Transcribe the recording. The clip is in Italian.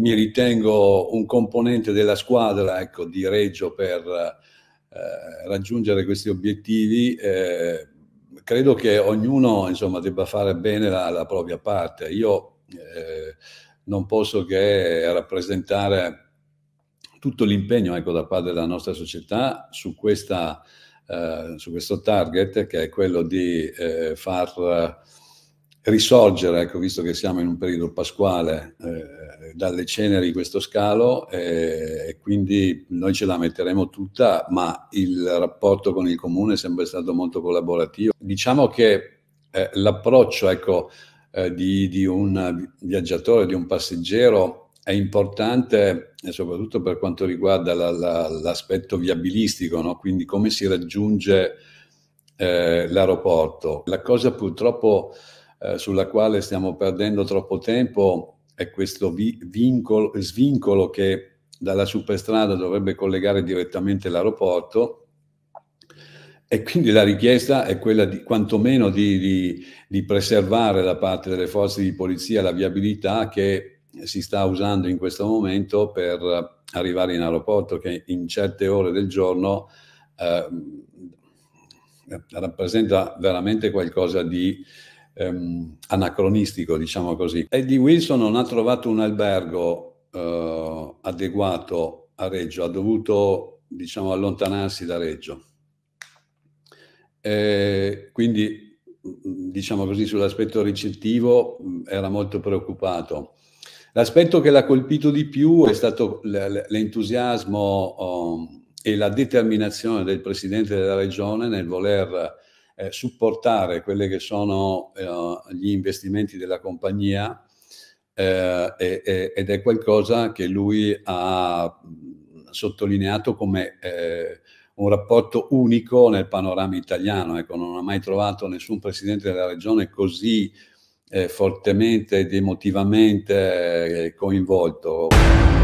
mi ritengo un componente della squadra ecco, di Reggio per eh, raggiungere questi obiettivi. Eh, credo che ognuno insomma, debba fare bene la, la propria parte. Io eh, non posso che rappresentare tutto l'impegno ecco, da parte della nostra società su, questa, eh, su questo target che è quello di eh, far risorgere, ecco, visto che siamo in un periodo pasquale, eh, dalle ceneri di questo scalo eh, e quindi noi ce la metteremo tutta, ma il rapporto con il comune è sempre stato molto collaborativo. Diciamo che eh, l'approccio ecco, eh, di, di un viaggiatore, di un passeggero è importante eh, soprattutto per quanto riguarda la, la, l'aspetto viabilistico, no? quindi come si raggiunge eh, l'aeroporto. La cosa purtroppo eh, sulla quale stiamo perdendo troppo tempo è questo vi- vincolo, svincolo che dalla superstrada dovrebbe collegare direttamente l'aeroporto e quindi la richiesta è quella di, quantomeno di, di, di preservare da parte delle forze di polizia la viabilità che si sta usando in questo momento per arrivare in aeroporto che in certe ore del giorno eh, rappresenta veramente qualcosa di ehm, anacronistico, diciamo così. Eddie Wilson non ha trovato un albergo eh, adeguato a Reggio, ha dovuto diciamo, allontanarsi da Reggio. Eh, quindi, diciamo così, sull'aspetto ricettivo mm, era molto preoccupato. L'aspetto che l'ha colpito di più è stato l'entusiasmo oh, e la determinazione del presidente della regione nel voler eh, supportare quelli che sono eh, gli investimenti della compagnia eh, ed è qualcosa che lui ha sottolineato come eh, un rapporto unico nel panorama italiano. Ecco, non ha mai trovato nessun presidente della regione così eh, fortemente ed emotivamente eh, coinvolto.